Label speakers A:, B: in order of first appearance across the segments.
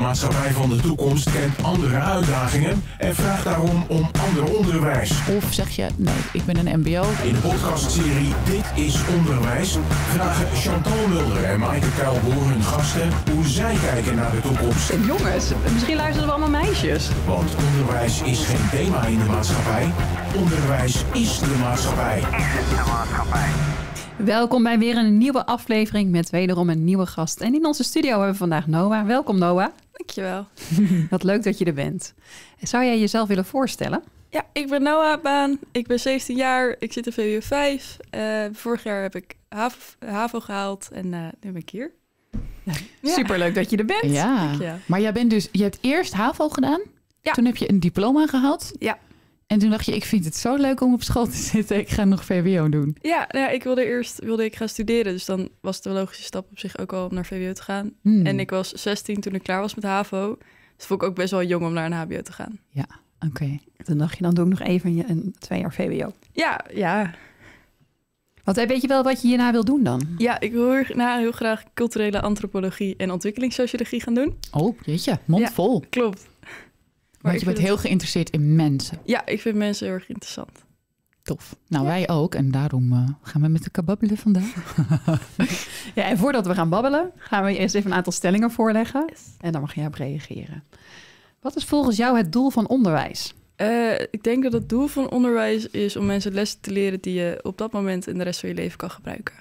A: maatschappij van de toekomst kent andere uitdagingen en vraagt
B: daarom om ander onderwijs. Of zeg je, nee, ik ben een mbo. In de
A: podcastserie Dit is Onderwijs vragen Chantal Mulder en Maaike Kuilboer hun gasten hoe zij kijken naar de toekomst. Jongens, misschien luisteren we allemaal meisjes. Want onderwijs is geen thema in de maatschappij. Onderwijs is de maatschappij. de maatschappij. Welkom bij weer een nieuwe aflevering met wederom een nieuwe gast. En in onze studio hebben we vandaag Noah. Welkom Noah. Dankjewel. Wat leuk dat je er bent. Zou jij jezelf willen voorstellen?
C: Ja, ik ben Noah Baan. Ik ben 17 jaar. Ik zit in VWO 5. Eh, vorig jaar heb ik HAVO, gehaald en eh, nu ben ik hier. Ja. Superleuk dat je er bent. Ja.
B: Maar jij bent dus, je hebt eerst HAVO gedaan. Ja. Toen heb je een diploma gehaald. Ja. En toen dacht je, ik vind het zo leuk om op school te zitten. Ik ga nog VWO doen.
C: Nou ja, ik wilde eerst wilde ik gaan studeren. Dus dan was de logische stap op zich ook al om naar VWO te gaan. Hmm. En ik was 16 toen ik klaar was met HAVO. Dus vond ik ook best wel jong om naar een HBO te gaan. Ja,
A: oké. Toen Dan dacht je, dan doe ik nog even een twee jaar VWO.
C: Ja, ja. Want eh, weet je wel wat je hierna wil doen dan? Ja, ik wil na nou, heel graag culturele antropologie en ontwikkelingssociologie gaan doen.
A: Oh,
B: jeetje, mond vol.
C: klopt. Maar je bent heel
B: geïnteresseerd in mensen.
C: Ja, ik vind mensen heel erg interessant.
B: Tof. Nou, wij ook. En daarom eh, gaan we met elkaar babbelen vandaag.
A: ja, en voordat we gaan babbelen, gaan we eerst even een aantal stellingen voorleggen. En dan mag jij
C: op reageren. Wat is volgens jou het doel van onderwijs? Eh, ik denk dat het doel van onderwijs is om mensen lessen te leren die je op dat moment in de rest van je leven kan gebruiken.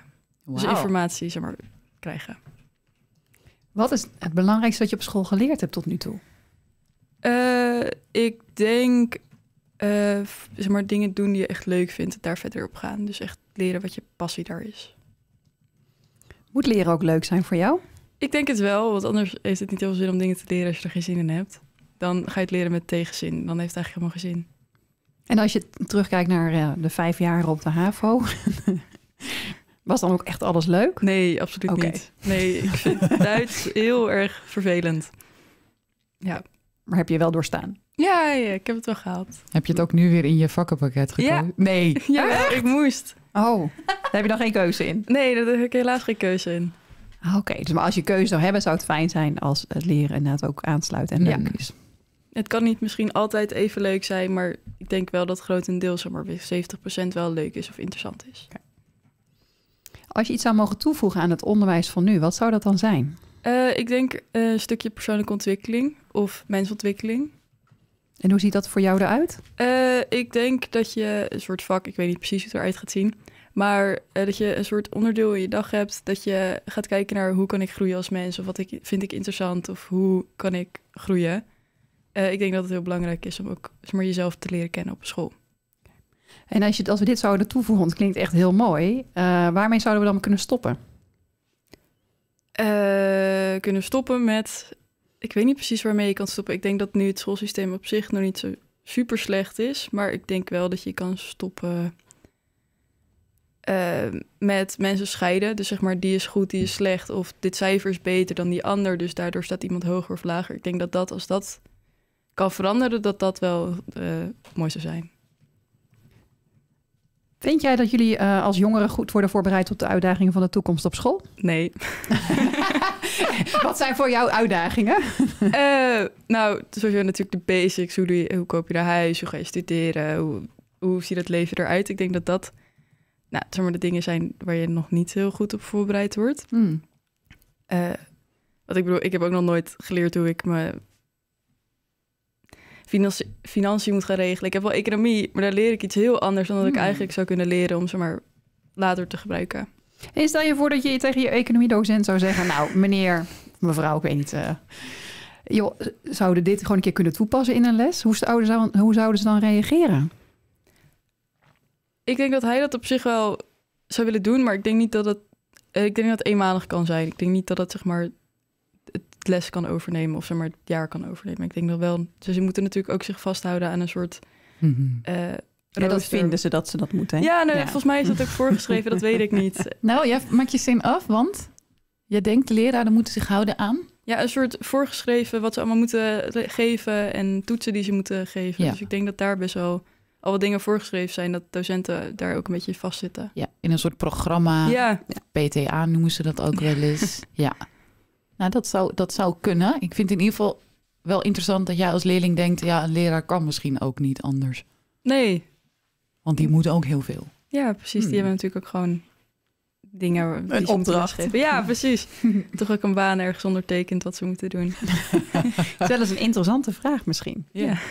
C: Wow. Dus informatie, zeg maar, krijgen.
A: Wat is het belangrijkste wat je op school geleerd hebt tot nu toe?
C: Uh, ik denk, uh, zeg maar, dingen doen die je echt leuk vindt, daar verder op gaan. Dus echt leren wat je passie daar is.
A: Moet leren ook leuk zijn voor jou?
C: Ik denk het wel, want anders heeft het niet heel veel zin om dingen te leren als je er geen zin in hebt. Dan ga je het leren met tegenzin. Dan heeft het eigenlijk helemaal geen zin. En
A: als je terugkijkt naar eh, de vijf jaar op de HAVO, was dan ook echt alles leuk? Nee, absoluut niet. Nee, ik vind
C: Duits heel erg vervelend.
A: Ja maar heb je wel doorstaan.
C: Ja, ja, ik heb het wel gehaald.
A: Heb je het ook nu weer in
B: je vakkenpakket gekozen?
A: Nee.
C: Ja, ik moest. Oh, daar heb je dan geen keuze in? Nee, daar heb ik helaas geen keuze in.
A: Ah, oké, dus maar als je keuze zou hebben, zou het fijn zijn als het leren inderdaad ook aansluit en leuk is.
C: Het kan niet misschien altijd even leuk zijn, maar ik denk wel dat grotendeels, maar 70% wel leuk is of interessant is. Als je
A: iets zou mogen toevoegen aan het onderwijs van nu, wat zou dat dan zijn?
C: Eh, ik denk eh, een stukje persoonlijke ontwikkeling of mensontwikkeling.
A: En hoe ziet dat voor jou eruit?
C: Eh, ik denk dat je een soort vak, ik weet niet precies hoe het eruit gaat zien, maar dat je een soort onderdeel in je dag hebt. Dat je gaat kijken naar hoe kan ik groeien als mens of wat ik, vind ik interessant of hoe kan ik groeien. ik denk dat het heel belangrijk is om ook maar, jezelf te leren kennen op school.
A: En als, je, als we dit zouden toevoegen, want het klinkt echt heel mooi, waarmee zouden we dan kunnen stoppen?
C: Eh, kunnen stoppen met. Ik weet niet precies waarmee je kan stoppen. Ik denk dat nu het schoolsysteem op zich nog niet zo super slecht is. Maar ik denk wel dat je kan stoppen eh, met mensen scheiden. Dus zeg maar, die is goed, die is slecht. Of dit cijfer is beter dan die ander. Dus daardoor staat iemand hoger of lager. Ik denk dat dat, als dat kan veranderen, dat dat wel uh, mooi zou zijn. Vind jij dat jullie eh, als jongeren goed worden voorbereid op de uitdagingen
A: van de toekomst op school?
C: Nee. Wat zijn voor jou uitdagingen? uh, nou, je natuurlijk de basics. Hoe, doe je, hoe koop je een huis? Hoe ga je studeren? Hoe, ziet het leven eruit? Ik denk dat dat nou, zeg maar, de dingen zijn waar je nog niet heel goed op voorbereid wordt. Hmm. Eh, wat ik bedoel, ik heb ook nog nooit geleerd hoe ik me financi financiën moet gaan regelen. Ik heb wel economie, maar daar leer ik iets heel anders dan dat ik hmm. eigenlijk zou kunnen leren om ze maar later te gebruiken. En stel je voor dat je tegen je economiedocent zou zeggen: Nou, meneer, mevrouw, ik weet niet. Eh,
A: joh, zouden dit gewoon een keer kunnen toepassen in een les? Hoe zouden, ze dan, hoe zouden ze dan reageren?
C: Ik denk dat hij dat op zich wel zou willen doen, maar ik denk niet dat het. Eh, ik denk dat het eenmalig kan zijn. Ik denk niet dat het zeg maar les kan overnemen of ze maar het jaar kan overnemen. Ik denk dat wel. Dus ze moeten natuurlijk ook zich vasthouden aan een soort. Mm dat vinden ze dat ze dat moeten. Nou, ja, volgens mij is dat ook voorgeschreven, dat weet ik niet.
B: Nou, jij maakt je zin af, want je denkt leraren moeten zich houden aan.
C: Ja, een soort voorgeschreven wat ze allemaal moeten geven en toetsen die ze moeten geven. Ja. Dus ik denk dat daar best wel al wat dingen voorgeschreven zijn, dat docenten daar ook een beetje vastzitten.
B: Ja, in een soort programma. Ja. PTA noemen ze dat ook wel eens. ja. Nou, dat zou, dat zou kunnen. Ik vind in ieder geval wel interessant dat jij als leerling denkt... ja, een leraar kan misschien ook niet anders. Nee. Want die moeten ook heel veel.
C: Ja, precies. Die hmm. hebben natuurlijk ook gewoon dingen... Die een te opdracht. Ja, precies. Toch ook een baan ergens ondertekend wat ze moeten doen. dat is wel eens een interessante vraag misschien. ja.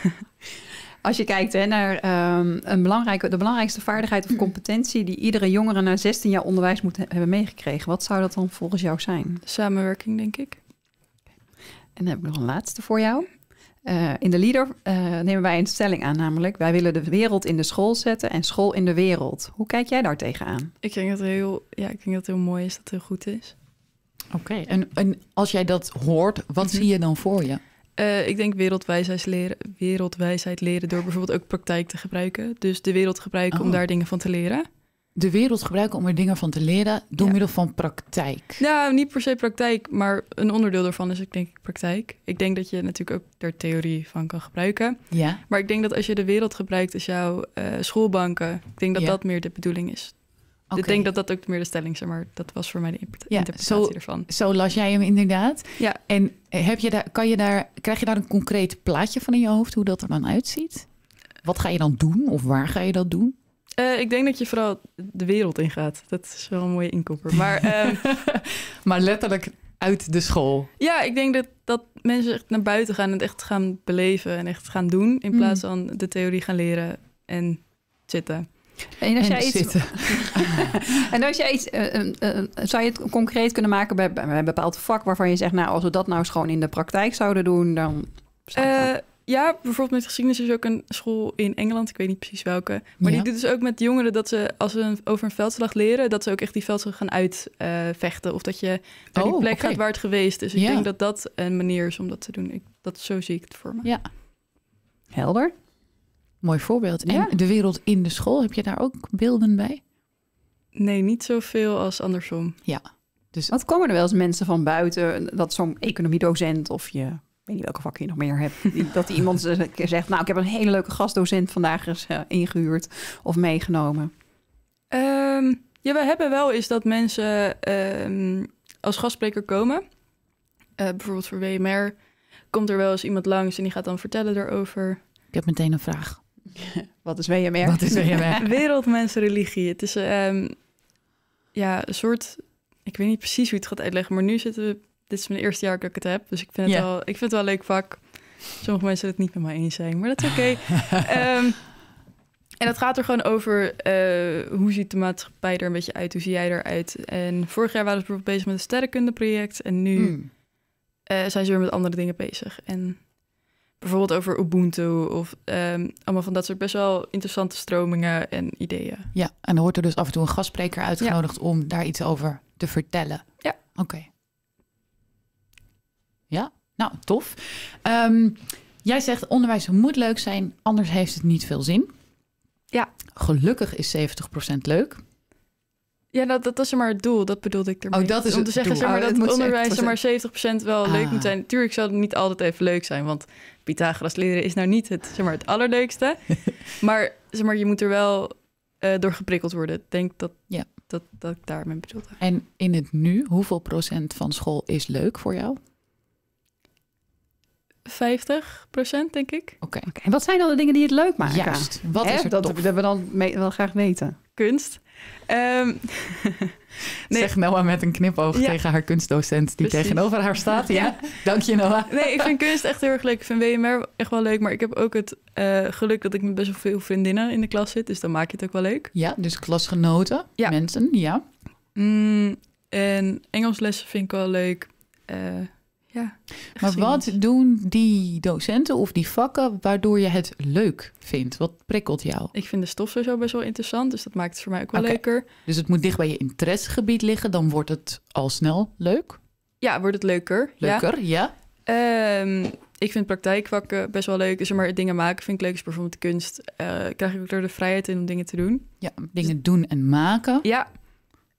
C: als je kijkt hè, naar ehm,
A: een belangrijke, de belangrijkste vaardigheid of mm. competentie die iedere jongere na 16 jaar onderwijs moet hebben meegekregen, wat zou dat dan volgens jou zijn? Samenwerking, denk ik. En dan heb ik nog een laatste voor jou. Eh, in de leader eh, nemen wij een stelling aan, namelijk wij willen de wereld in de school zetten en school in de wereld. Hoe kijk jij daar tegenaan?
C: Ik denk dat het heel, ja, ik denk dat het heel mooi is, dat het heel goed is.
A: Oké, en, als jij dat hoort, wat mhm. zie je dan voor
B: je?
C: Eh, ik denk wereldwijsheid leren, wereldwijsheid leren door bijvoorbeeld ook praktijk te gebruiken. Dus de wereld gebruiken om oh. daar dingen van te leren.
B: De wereld gebruiken om er dingen van te leren door middel van praktijk.
C: Nou, niet per se praktijk, maar een onderdeel daarvan is ik denk praktijk. Ik denk dat je natuurlijk ook daar theorie van kan gebruiken. Ja. Maar ik denk dat als je de wereld gebruikt als jouw eh, schoolbanken, ik denk dat dat meer de bedoeling is. Ik denk dat dat ook meer de stelling is, maar dat was voor mij de interpretatie ja, zo, ervan.
B: Zo las jij hem inderdaad. Ja. En eh, heb je daar, kan je daar, krijg je daar een concreet plaatje van in je hoofd, hoe dat er dan uitziet? Wat ga je dan doen of waar ga je dat doen?
C: Eh, ik denk dat je vooral de wereld ingaat. Dat is wel een mooie inkoper Maar, ehm,
B: maar letterlijk
C: uit de school. Ja, ik denk dat, dat mensen echt naar buiten gaan en echt gaan beleven en echt gaan doen. In plaats mm. van de theorie gaan leren en zitten. En als, jij iets,
A: en als jij iets, zou je het concreet kunnen maken bij, bij een bepaald vak waarvan je zegt, nou, als we dat nou eens gewoon in de praktijk zouden doen, dan.
C: Eh, ja, bijvoorbeeld met geschiedenis is ook een school in Engeland, ik weet niet precies welke. Maar die doet dus ook met jongeren dat ze, als ze over een veldslag leren, dat ze ook echt die veldslag gaan uitvechten. of dat je naar die oh, plek gaat waar het geweest is. Dus ik denk dat dat een manier is om dat te doen. Ik, dat, zo zie ik het voor me. Ja.
A: Helder. Mooi voorbeeld. En de
C: wereld in de school, heb je daar ook beelden bij? Nee, niet zoveel als andersom.
A: Ja. Dus... Wat komen er wel eens mensen van buiten, dat zo'n economiedocent of je, weet niet welke vak je nog meer hebt, dat die iemand zegt, nou ik heb een hele leuke gastdocent vandaag eens eh, ingehuurd of meegenomen?
C: Ehm, ja, we hebben wel eens dat mensen ehm, als gastspreker komen. Eh, bijvoorbeeld voor WMR komt er wel eens iemand langs en die gaat dan vertellen erover.
B: Ik heb meteen een vraag.
C: Wat is WMR? Wat is WMR? Wereldmensenreligie. Het is um, ja, een soort... Ik weet niet precies hoe het gaat uitleggen, maar nu zitten we... Dit is mijn eerste jaar dat ik het heb, dus ik vind het, wel, ik vind het wel een leuk vak. Sommige mensen het niet met mij eens zijn, maar dat is oké. Ehm, en dat gaat er gewoon over eh, hoe ziet de maatschappij er een beetje uit, hoe zie jij eruit. En vorig jaar waren ze bijvoorbeeld bezig met een sterrenkundeproject en nu hmm. eh, zijn ze weer met andere dingen bezig. En bijvoorbeeld over Ubuntu of ehm, allemaal van dat soort best wel interessante stromingen en ideeën.
B: Ja, en dan wordt er dus af en toe een gastspreker uitgenodigd om daar iets over te vertellen.
C: Ja. Oké. Ja, nou, tof.
B: Ehm, jij zegt onderwijs moet leuk zijn, anders heeft het niet veel zin. Ja. Gelukkig is 70% leuk.
C: Ja, dat, dat was maar het doel. Dat bedoelde ik ermee. Oh, dat is Om te zeggen zeg maar, oh, dat het onderwijs zeg maar 70% wel leuk ah. moet zijn. Tuurlijk zal het niet altijd even leuk zijn. Want Pythagoras leren is nou niet het, zeg maar, het allerleukste. maar, zeg maar je moet er wel uh, door geprikkeld worden. Ik denk dat, ja. dat, dat ik daarmee bedoelde. En
B: in het nu, hoeveel procent van school is leuk voor jou?
C: 50 denk ik.
A: Oké. En wat zijn dan de dingen die het leuk maken? Juist. Wat is er dat we dan wel graag weten kunst. Um, nee. Zeg
B: Noah met een knipoog tegen haar kunstdocent die tegenover
C: haar staat. Ja, dank je Noah. Nee, ik vind kunst echt heel erg leuk. Ik vind WMR echt wel leuk. Maar ik heb ook het eh, geluk dat ik met best wel veel vriendinnen in de klas zit. Dus dan maak je het ook wel leuk.
B: Ja, dus klasgenoten, ja. mensen,
C: ja. Mm, en Engelslessen vind ik wel leuk. Eh, ja, maar wat
B: doen die docenten of die vakken waardoor je het leuk vindt? Wat prikkelt jou?
C: Ik vind de stof sowieso best wel interessant, dus dat maakt het voor mij ook wel leuker.
B: Dus het moet dicht bij je interessegebied liggen, dan wordt het al snel leuk?
C: Ja, wordt het leuker. Leuker, ja. Ehm, ik vind praktijkvakken best wel leuk. Dus maar dingen maken vind ik leuk. Dus bijvoorbeeld kunst eh, krijg ik ook door de vrijheid in om dingen te doen. Ja, dingen doen en maken. Ja,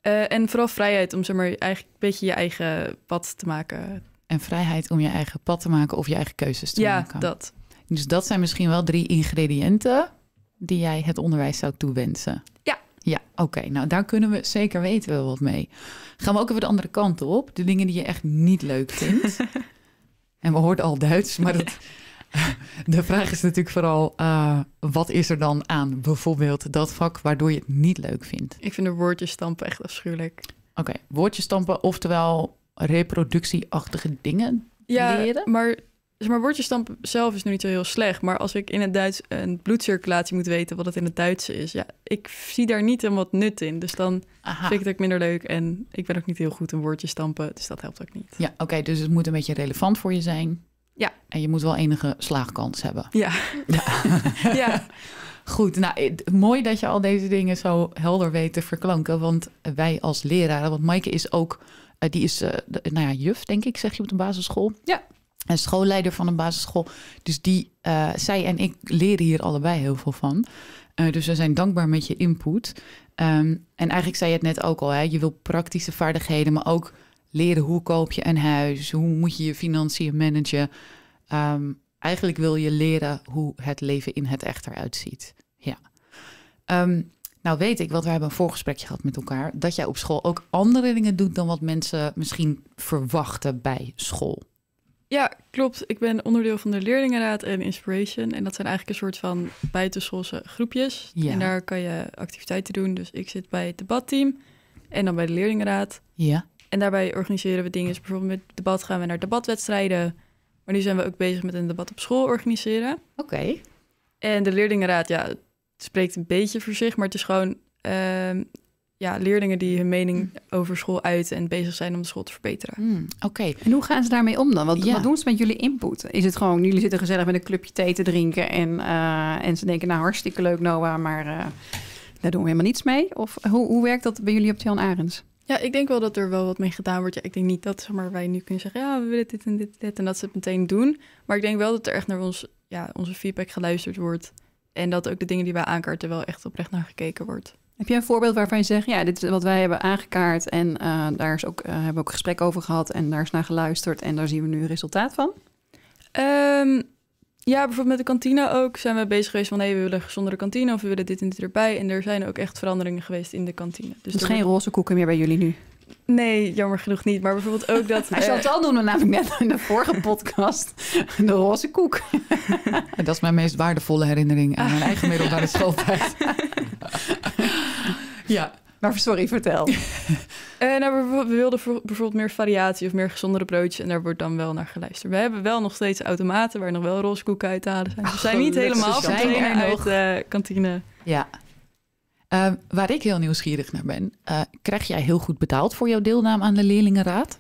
C: eh, en vooral vrijheid om zeg maar, eigenlijk een beetje je eigen pad te maken
B: en vrijheid om je eigen pad te maken of je eigen keuzes te maken. Ja, dat. Dus dat zijn misschien wel drie ingrediënten die jij het onderwijs zou toewensen. Ja. Ja, oké. Nou, daar kunnen we zeker weten wel wat mee. Gaan we ook even de andere kant op. De dingen die je echt niet leuk vindt. en we hoorden al Duits, maar dat, de vraag is natuurlijk vooral... Eh, wat is er dan aan bijvoorbeeld dat vak waardoor je het niet leuk vindt?
C: Ik vind de woordjes stampen echt afschuwelijk.
B: Oké, okay, woordjes stampen, oftewel reproductieachtige dingen
C: ja, leren. Maar, zeg maar woordjesstamp zelf is nu niet zo heel slecht. Maar als ik in het Duits een bloedcirculatie moet weten wat het in het Duitse is, ja, ik zie daar niet helemaal wat nut in. Dus dan vind ik het ook minder leuk. En ik ben ook niet heel goed in woordjesstampen. stampen. Dus dat helpt ook niet.
B: Ja, oké. dus het moet een beetje relevant voor je zijn. Ja. En je moet wel enige slaagkans hebben. Ja. ja. Goed, nou eh, mooi dat je al deze dingen zo helder weet te verklanken. Want wij als leraren, want Maaike is ook eh, die is, eh, nou ja, juf, denk ik, zeg je op de basisschool. Ja. En schoolleider van een basisschool. Dus die, eh, zij en ik leren hier allebei heel veel van. dus we zijn dankbaar met je input. Ehm, en eigenlijk zei je het net ook al, hè? je wil praktische vaardigheden, maar ook leren hoe koop je een huis, hoe moet je je financiën managen. Ehm, eigenlijk wil je leren hoe het leven in het echter uitziet. Ja. Ehm, nou weet ik, want we hebben een voorgesprekje gehad met elkaar, dat jij op school ook andere dingen doet dan wat mensen misschien verwachten bij school.
C: Ja, klopt. Ik ben onderdeel van de Leerlingenraad en Inspiration. En dat zijn eigenlijk een soort van buitenschoolse groepjes. En daar kan je activiteiten doen. Dus ik zit bij het debatteam en dan bij de Leerlingenraad. Ja. En daarbij organiseren we dingen. Dus bijvoorbeeld met debat gaan we naar debatwedstrijden. Maar nu zijn we ook bezig met een debat op school organiseren. Oké. En de Leerlingenraad, ja, spreekt een beetje voor zich, maar het is gewoon ehm, ja, leerlingen die hun mening mm. over school uiten en bezig zijn om de school te verbeteren. Mm,
A: oké. En hoe gaan ze daarmee om dan? Wat, wat, doen ze met jullie input? Is het gewoon, jullie zitten gezellig met een clubje thee te drinken en, eh, en ze denken, nou hartstikke leuk Noah, maar eh, daar doen we helemaal niets mee?
C: Of hoe, hoe werkt dat bij jullie op Jan Arends? Ja, ik denk wel dat er wel wat mee gedaan wordt. Ja, ik denk niet dat zeg maar, wij nu kunnen zeggen, ja, we willen dit en dit en dit en dat ze het meteen doen. Maar ik denk wel dat er echt naar ons, ja, onze feedback geluisterd wordt. En dat ook de dingen die wij aankaarten wel echt oprecht naar gekeken wordt.
A: Heb je een voorbeeld waarvan je zegt, ja, dit is wat wij hebben aangekaart en eh,
C: daar is ook, eh, hebben we ook gesprek over gehad en daar is naar geluisterd en daar zien we nu resultaat van? Ehm, ja, bijvoorbeeld met de kantine ook zijn we bezig geweest van hé, we willen gezondere kantine of we willen dit en dit erbij. En er zijn ook echt veranderingen geweest in de kantine. Dus geen
A: roze koeken meer bij jullie nu.
C: Nee, jammer genoeg niet. Maar bijvoorbeeld ook dat... Eh, doen, Chantal noemde namelijk net in de vorige podcast de roze koek.
B: dat is mijn meest waardevolle herinnering aan mijn eigen middelbare schooltijd.
C: ja. Maar sorry, vertel. uh, nou, we, wilden bijvoorbeeld meer variatie of meer gezondere broodjes. En daar wordt dan wel naar geluisterd. We hebben wel nog steeds automaten waar nog wel roze koeken uit halen zijn. Ze zijn niet helemaal zijn er uit de kantine.
B: Ja. Eh, waar ik heel nieuwsgierig naar ben, eh, krijg jij heel goed betaald voor jouw deelname aan de leerlingenraad?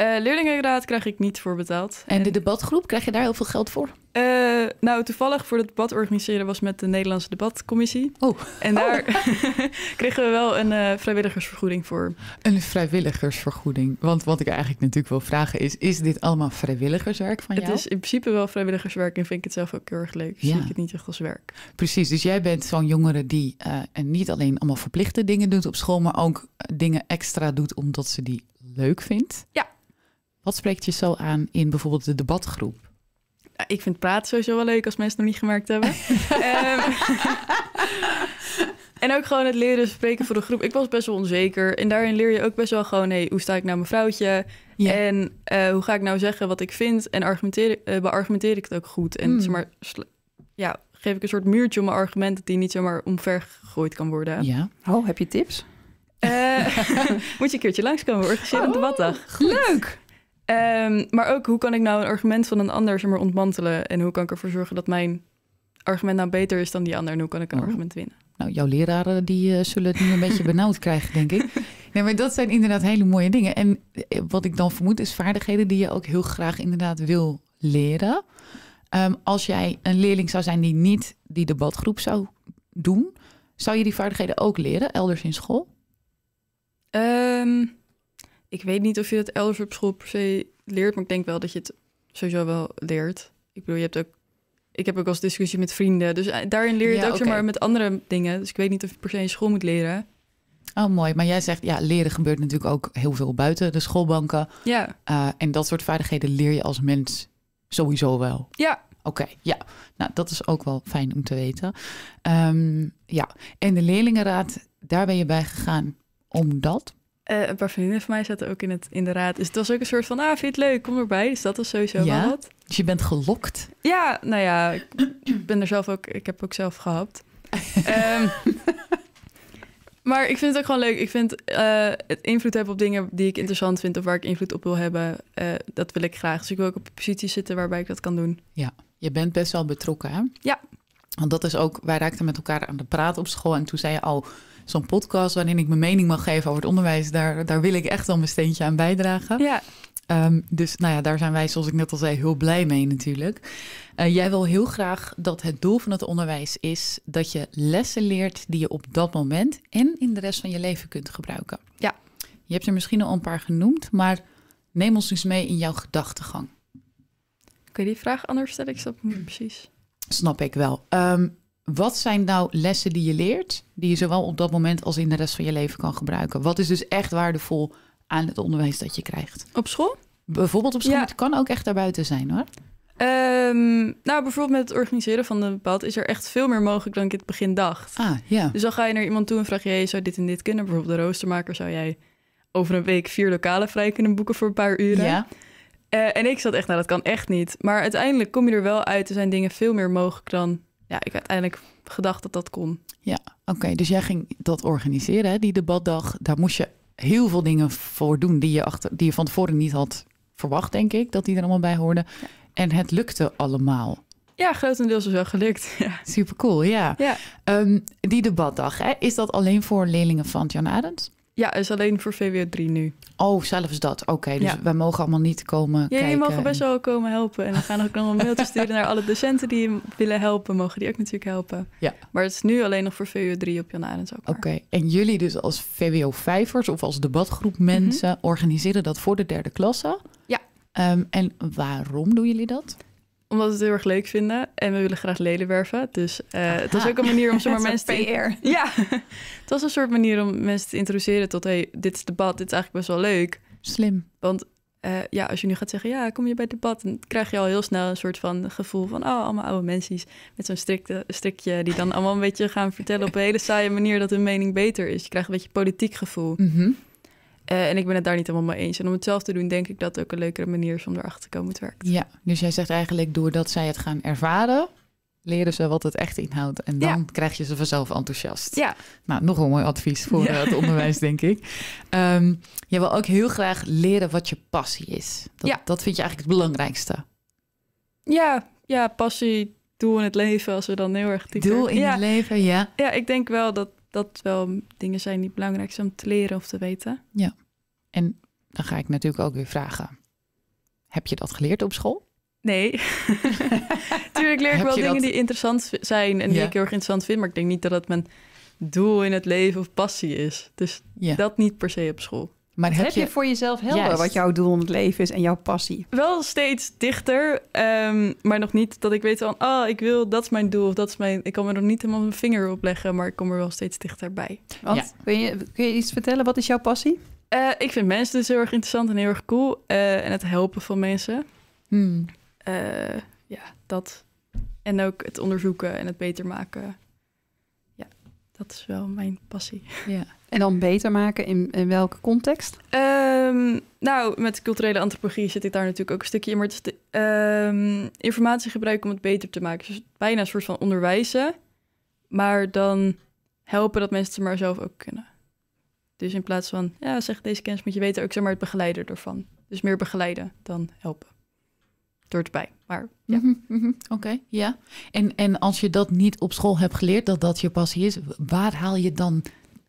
C: Uh, eh, leerlingenraad krijg ik niet voor betaald. En de debatgroep, krijg je daar heel veel geld voor? Eh, nou, toevallig voor het debat organiseren was met de Nederlandse Debatcommissie. Oh. En daar oh. kregen we wel een eh, vrijwilligersvergoeding voor.
B: Een vrijwilligersvergoeding. Want wat ik eigenlijk natuurlijk wil vragen is: is dit allemaal vrijwilligerswerk van jou? Het is in
C: principe wel vrijwilligerswerk en vind ik het zelf ook heel erg leuk. Ja. Zie ik het niet echt als werk.
B: Precies. Dus jij bent zo'n jongere die en niet alleen allemaal verplichte dingen doet op school, maar ook dingen extra doet omdat ze die leuk vindt. Ja. Wat spreekt je zo aan in bijvoorbeeld de debatgroep?
C: Ik vind praten sowieso wel leuk als mensen nog niet gemerkt hebben. Ehm, en ook gewoon het leren spreken voor de groep. Ik was best wel onzeker. En daarin leer je ook best wel gewoon: hey, hoe sta ik nou mijn vrouwtje? En eh, hoe ga ik nou zeggen wat ik vind? En argumenteer, eh, beargumenteer ik het ook goed? En hmm. zeg maar, ja, geef ik een soort muurtje om mijn argumenten die niet zomaar omver gegooid kan worden. Ja. Oh, heb je tips? Eh, moet je een keertje langskomen, hoor. een oh, debatdag. Leuk! Ehm, maar ook, hoe kan ik nou een argument van een ander zomaar ontmantelen? En hoe kan ik ervoor zorgen dat mijn argument nou beter is dan die ander? En hoe kan ik een oh. argument winnen?
B: Nou, jouw leraren die, eh, zullen het nu een beetje benauwd krijgen, denk ik. Nee, maar dat zijn inderdaad hele mooie dingen. En eh, wat ik dan vermoed is vaardigheden die je ook heel graag inderdaad wil leren. Ehm, als jij een leerling zou zijn die niet die debatgroep zou doen, zou je die vaardigheden ook leren elders in school?
C: Ehm, ik weet niet of je dat elders op school per se leert, maar ik denk wel dat je het sowieso wel leert. Ik bedoel, je hebt ook ik heb ook als discussie met vrienden. Dus eh, daarin leer je het ook okay. maar met andere dingen. Dus ik weet niet of je per se in school moet leren.
B: Oh, mooi. Maar jij zegt, ja, leren gebeurt natuurlijk ook heel veel buiten de schoolbanken. Ja. Eh, en dat soort vaardigheden leer je als mens sowieso wel. Ja. Oké, ja. Nou, dat is ook wel fijn om te weten. Ehm, ja, en de leerlingenraad, daar ben je bij gegaan omdat?
C: Uh, een paar vriendinnen van mij zaten ook in, het, in de raad. Dus het was ook een soort van, ah, vind het leuk? Kom erbij. Is dus dat al sowieso ja? wat. Dus je bent gelokt? Ja, nou ja, ik ben er zelf ook... Ik heb ook zelf gehapt. Ehm, maar ik vind het ook gewoon leuk. Ik vind eh, het invloed hebben op dingen die ik interessant vind... of waar ik invloed op wil hebben, eh, dat wil ik graag. Dus ik wil ook op een positie zitten waarbij ik dat kan doen. Ja, je bent best wel betrokken, hè? Ja. Want dat is ook... Wij raakten met elkaar aan de praat
B: op school en toen zei je al zo'n podcast waarin ik mijn mening mag geven over het onderwijs, daar, daar wil ik echt al mijn steentje aan bijdragen. Ja. Ehm, dus nou ja, daar zijn wij, zoals ik net al zei, heel blij mee natuurlijk. Eh, jij wil heel graag dat het doel van het onderwijs is dat je lessen leert die je op dat moment en in de rest van je leven kunt gebruiken. Ja. Je hebt er misschien al een paar genoemd, maar neem ons eens mee in jouw gedachtegang.
C: Kun je die vraag anders stellen? Ik snap niet precies.
B: Snap ik wel. Ehm, wat zijn nou lessen die je leert, die je zowel op dat moment als in de rest van je leven kan gebruiken? Wat is dus echt waardevol aan het onderwijs dat je krijgt? Op school? Bijvoorbeeld op school, het kan ook echt daarbuiten zijn hoor.
C: Ehm, nou, bijvoorbeeld met het organiseren van een bepaald is er echt veel meer mogelijk dan ik in het begin dacht. Ah, ja. Dus dan ga je naar iemand toe en vraag je, zou dit en dit kunnen? Bijvoorbeeld de roostermaker, zou jij over een week vier lokalen vrij kunnen boeken voor een paar uren? Ja. Eh, en ik zat echt, nou dat kan echt niet. Maar uiteindelijk kom je er wel uit, er zijn dingen veel meer mogelijk dan ja, ik heb uiteindelijk gedacht dat dat kon. Ja,
B: oké. dus jij ging dat organiseren, hè, die debatdag. Daar moest je heel veel dingen voor doen die je, achter, die je van tevoren niet had verwacht, denk ik, dat die er allemaal bij hoorden. En het lukte allemaal.
C: Ja, grotendeels is wel gelukt. Ja. Super
B: cool, ja. Ehm, die debatdag, hè, is dat alleen voor leerlingen van Jan Adens?
C: Ja, is alleen voor VWO 3 nu.
B: Oh, zelfs dat. Oké, dus wij mogen allemaal niet komen ja, kijken. mogen best
C: wel komen helpen. En dan gaan ook nog een mailtje sturen naar alle docenten die willen helpen. Mogen die ook natuurlijk helpen. Ja. Maar het is nu alleen nog voor VWO 3 op Jan zo
B: Oké, en jullie dus als VWO-vijvers of als debatgroep mhm. mensen... organiseren dat voor de derde klasse? Ja. Ehm, en waarom doen jullie dat?
C: omdat we het heel erg leuk vinden en we willen graag leden werven. Dus eh, het was ook een manier om zomaar mensen PR. Ja, het was een soort manier om mensen te introduceren tot... hey, dit is debat, dit is eigenlijk best wel leuk. Slim. Want eh, ja, als je nu gaat zeggen, ja, kom je bij het debat... dan krijg je al heel snel een soort van gevoel van... oh, allemaal oude mensen met zo'n strikte, strikje... die dan allemaal een beetje gaan vertellen op een hele saaie manier... dat hun mening beter is. Je krijgt een beetje politiek gevoel. Mhm. Eh, en ik ben het daar niet helemaal mee eens. En om het zelf te doen, denk ik dat het ook een leukere manier is om erachter te komen hoe het werkt.
B: Ja, dus jij zegt eigenlijk, doordat zij het gaan ervaren, leren ze wat het echt inhoudt. En dan krijg je ze vanzelf enthousiast. Ja. Nou, nog een mooi advies voor het onderwijs, denk ik. Um, ehm, je wil ook heel graag leren wat je passie is. Dat, ja. dat vind je eigenlijk het belangrijkste.
C: Ja, ja, passie, doel in het leven, als we dan heel erg die. Doel in het leven, ja. Ja, ik denk wel dat dat wel dingen zijn die belangrijk zijn om te leren of te weten.
B: Ja, en dan ga ik natuurlijk ook weer vragen. Heb je dat geleerd
C: op school? Nee. Tuurlijk leer ik wel dingen die interessant zijn en die ik heel erg interessant vind. Maar ik denk niet dat dat mijn doel in het leven of passie is. Dus dat niet per se op school. Maar heb, je... voor jezelf helder wat jouw doel in het leven is en jouw passie? Wel steeds dichter, ehm, maar nog niet dat ik weet van, oh, ik wil, dat is mijn doel. Of dat is mijn, ik kan me nog niet helemaal mijn vinger op leggen, maar ik kom er wel steeds dichterbij. Want, kun, je, kun je iets vertellen? Wat is jouw passie? Eh, ik vind mensen dus heel erg interessant en heel erg cool. Eh, en het helpen van mensen. Hmm. Eh, ja, dat. En ook het onderzoeken en het beter maken
A: dat is wel mijn passie. Ja. En dan beter maken in, in welke context?
C: Ehm, nou, met culturele antropologie zit ik daar natuurlijk ook een stukje in. Maar het is ehm, informatie gebruiken om het beter te maken. Dus bijna een soort van onderwijzen. Maar dan helpen dat mensen het maar zelf ook kunnen. Dus in plaats van, ja, zeg deze kennis moet je weten, ook zeg maar het begeleider ervan. Dus meer begeleiden dan helpen. Door het bij ja. Mhm, mhm. Oké,
B: ja. En, en als je dat niet op school hebt geleerd, dat dat je passie is, waar haal je dan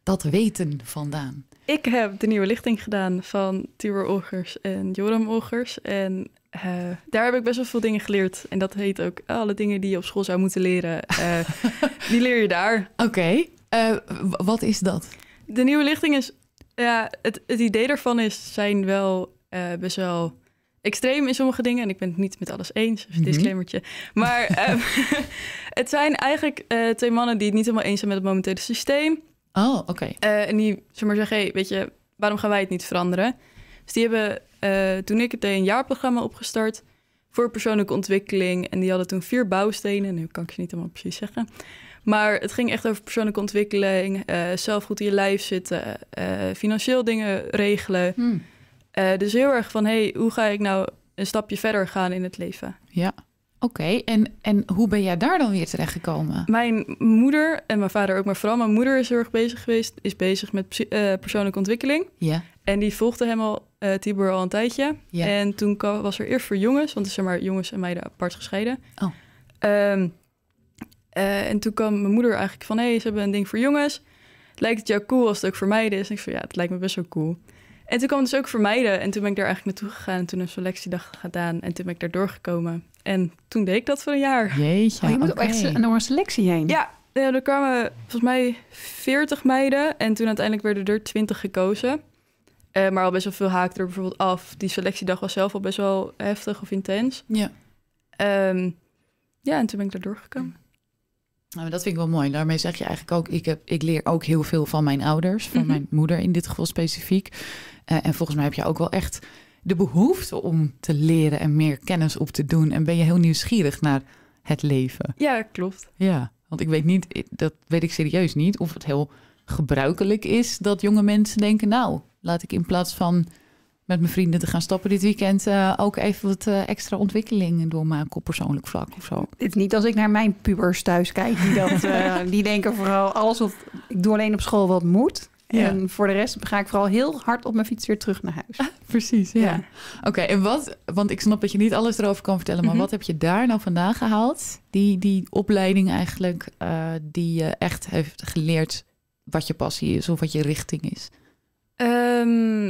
B: dat weten vandaan?
C: Ik heb de nieuwe lichting gedaan van Tibor Ogers en Joram Ogers. En eh, daar heb ik best wel veel dingen geleerd. En dat heet ook alle dingen die je op school zou moeten leren. Eh, die leer je daar. Oké, eh, wat is dat? De nieuwe lichting is, ja, het, het idee daarvan is, zijn wel best wel extreem in sommige dingen. En ik ben het niet met alles eens, disclaimer mhm. een disclaimertje. Maar ehm, het zijn eigenlijk eh, twee mannen die het niet helemaal eens zijn met het momentele systeem. Oh, oké. Eh, en die zeg maar, zeggen, hey, weet je, waarom gaan wij het niet veranderen? Dus die hebben eh, toen ik het deed een jaarprogramma opgestart voor persoonlijke ontwikkeling. En die hadden toen vier bouwstenen. Nu kan ik ze niet helemaal precies zeggen. Maar het ging echt over persoonlijke ontwikkeling, zelf goed in je lijf zitten, financieel dingen regelen. Hmm. Eh, dus heel erg van, hey, hoe ga ik nou een stapje verder gaan in het leven?
B: Ja, oké. En, en hoe ben jij daar dan weer terecht gekomen?
C: Mijn moeder en mijn vader ook, maar vooral mijn moeder is heel erg bezig geweest. Is bezig met eh, persoonlijke ontwikkeling. Ja. En die volgde hem al, uh, Tibor, al een tijdje. Ja. En toen was er eerst voor jongens, want het zijn maar jongens en meiden apart gescheiden. Oh. Ehm, en toen kwam mijn moeder eigenlijk van, hey, ze hebben een ding voor jongens. Lijkt het jou cool als het ook voor meiden is? En ik zei, ja, het lijkt me best wel cool. En toen kwam het dus ook vermijden. En toen ben ik daar eigenlijk naartoe gegaan. En toen een selectiedag gedaan. En toen ben ik daar doorgekomen. En toen deed ik dat voor een jaar. Jeetje. Oh, je moet ook echt door een selectie heen. Ja, ja, nou, er kwamen volgens mij 40 meiden en toen uiteindelijk werden er 20 gekozen. Eh, maar al best wel veel haakte er bijvoorbeeld af. Die selectiedag was zelf al best wel heftig of intens. Ja. Ehm, ja, en toen ben ik daar doorgekomen.
B: Nou, dat vind ik wel mooi. Daarmee zeg je eigenlijk ook, ik, heb, ik leer ook heel veel van mijn ouders, van mhm. mijn moeder in dit geval specifiek. Eh, en volgens mij heb je ook wel echt de behoefte om te leren en meer kennis op te doen. En ben je heel nieuwsgierig naar het leven.
C: Ja, klopt.
B: Ja, want ik weet niet, dat weet ik serieus niet, of het heel gebruikelijk is dat jonge mensen denken: Nou, laat ik in plaats van met mijn vrienden te gaan stappen dit weekend eh, ook even wat uh, extra ontwikkelingen doormaken op persoonlijk vlak of zo. Het
A: is niet als ik naar mijn pubers thuis kijk, die, dat, die denken vooral alles wat ik doe alleen op school wat moet. En voor de rest ga ik vooral heel hard op mijn fiets weer terug naar huis. Ah,
B: precies, ja. Oké, en wat, want ik snap dat je niet alles erover kan vertellen, maar mhm. wat heb je daar nou vandaan gehaald? Die, die opleiding eigenlijk, eh, die je echt heeft geleerd wat je passie is of wat je richting is?
C: Ehm,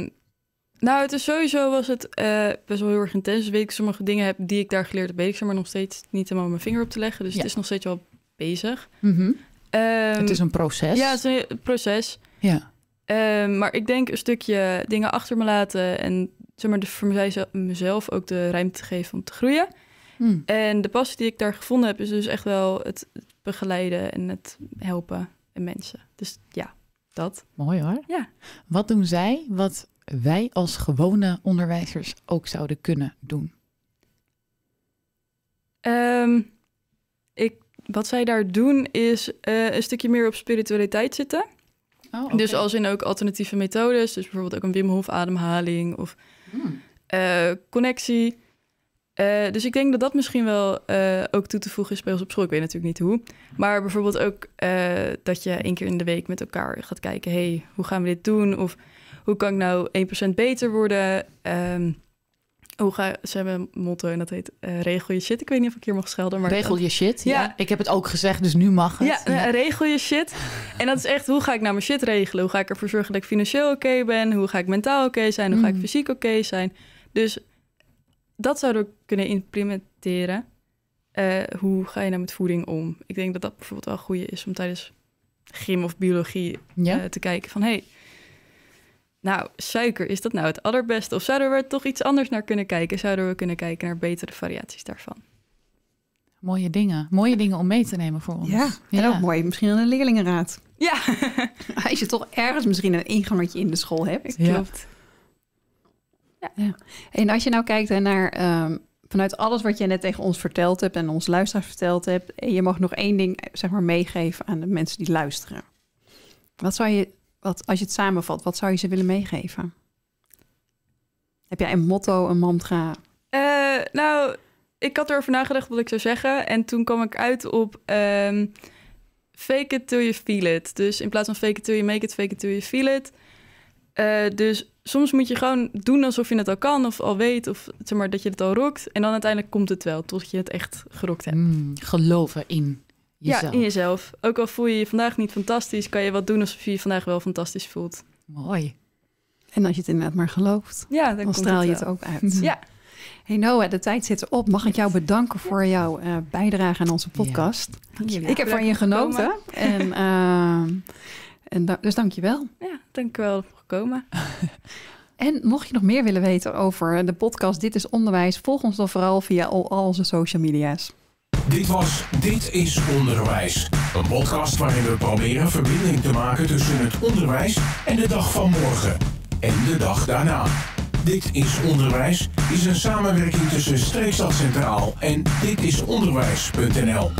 C: nou, het is sowieso was het eh, best wel heel erg intens. Weet ik sommige dingen heb die ik daar geleerd heb, weet ik ze maar nog steeds niet helemaal mijn vinger op te leggen. Dus het is nog steeds wel bezig. Mhm. Ehm, het is een proces. Ja, het is een proces. Ja. Ehm, maar ik denk een stukje dingen achter me laten en zeg maar, de, voor mezelf ook de ruimte geven om te groeien. Hmm. En de passie die ik daar gevonden heb, is dus echt wel het begeleiden en het helpen in mensen. Dus ja, dat.
B: Mooi hoor. Ja. Wat doen zij wat wij als gewone onderwijzers ook zouden kunnen doen?
C: Ehm, ik, wat zij daar doen is eh, een stukje meer op spiritualiteit zitten.
B: Oh, Dus als
C: in ook alternatieve methodes, dus bijvoorbeeld ook een Wim Hof ademhaling of hmm. eh, connectie. Eh, dus ik denk dat dat misschien wel eh, ook toe te voegen is bij ons op school. Ik weet natuurlijk niet hoe. Maar bijvoorbeeld ook dat je één keer in de week met elkaar gaat kijken... hey, hoe gaan we dit doen? Of hoe kan ik nou 1% beter worden? Ehm, hoe oh, ga, ze hebben een motto en dat heet eh, regel je shit. Ik weet niet of ik hier mag schelden, maar... Regel je shit, ja. Ik heb het ook gezegd, dus nu mag het. Eh, ja, regel je shit. En dat is echt, hoe ga ik nou mijn shit regelen? Hoe ga ik ervoor zorgen dat ik financieel oké okay ben? Hoe ga ik mentaal oké okay zijn? Hoe ga ik mm. fysiek oké okay zijn? Dus dat zouden we kunnen implementeren. Eh, hoe ga je nou met voeding om? Ik denk dat dat bijvoorbeeld wel een goede is om tijdens gym of biologie ja. te kijken van... Hey, nou, suiker, is dat nou het allerbeste? Of zouden we er toch iets anders naar kunnen kijken? Zouden we kunnen kijken naar betere variaties daarvan?
B: Mooie dingen. Mooie dingen om mee te nemen voor ons. Ja, en ook
A: mooi. Misschien een leerlingenraad. Ja. Als je toch ergens misschien een ingangetje in de school hebt. Klopt. Ja. ja. En als je nou kijkt naar... Ehm, vanuit alles wat je net tegen ons verteld hebt... en ons luisteraars verteld hebt... je mag nog één ding eh, zeg maar, meegeven aan de mensen die luisteren. Wat zou je wat, als je het samenvat, wat zou je ze willen meegeven? Heb jij een motto, een mantra?
C: Uh, nou, ik had erover nagedacht wat ik zou zeggen. En toen kwam ik uit op um, fake it till you feel it. Dus in plaats van fake it till you make it, fake it till you feel it. Eh, dus soms moet je gewoon doen alsof je het al kan of al weet of zeg maar dat je het al rokt. En dan uiteindelijk komt het wel, tot je het echt gerokt hebt. Hmm, geloven in. Ja, in jezelf. Ook al voel je je vandaag niet fantastisch, kan je wat doen alsof je je vandaag wel fantastisch voelt.
A: Mooi. En als je het inderdaad maar gelooft,
C: ja, dan, straal je het, ook uit. Ja.
A: Hey Noah, de tijd zit erop. Mag ik jou bedanken voor jouw eh, bijdrage aan onze podcast?
C: Ja. Ik heb van je genoten. En,
A: ehm, en dus dank je wel.
C: Ja, dank je wel voor gekomen. En mocht je
A: nog meer willen weten over de podcast Dit is Onderwijs, volg ons dan vooral via al onze social media's. Dit was Dit is Onderwijs. Een podcast waarin we proberen verbinding te maken tussen het onderwijs en de dag van morgen. En de dag daarna. Dit is Onderwijs is een samenwerking tussen Streekstad Centraal en
B: ditisonderwijs.nl.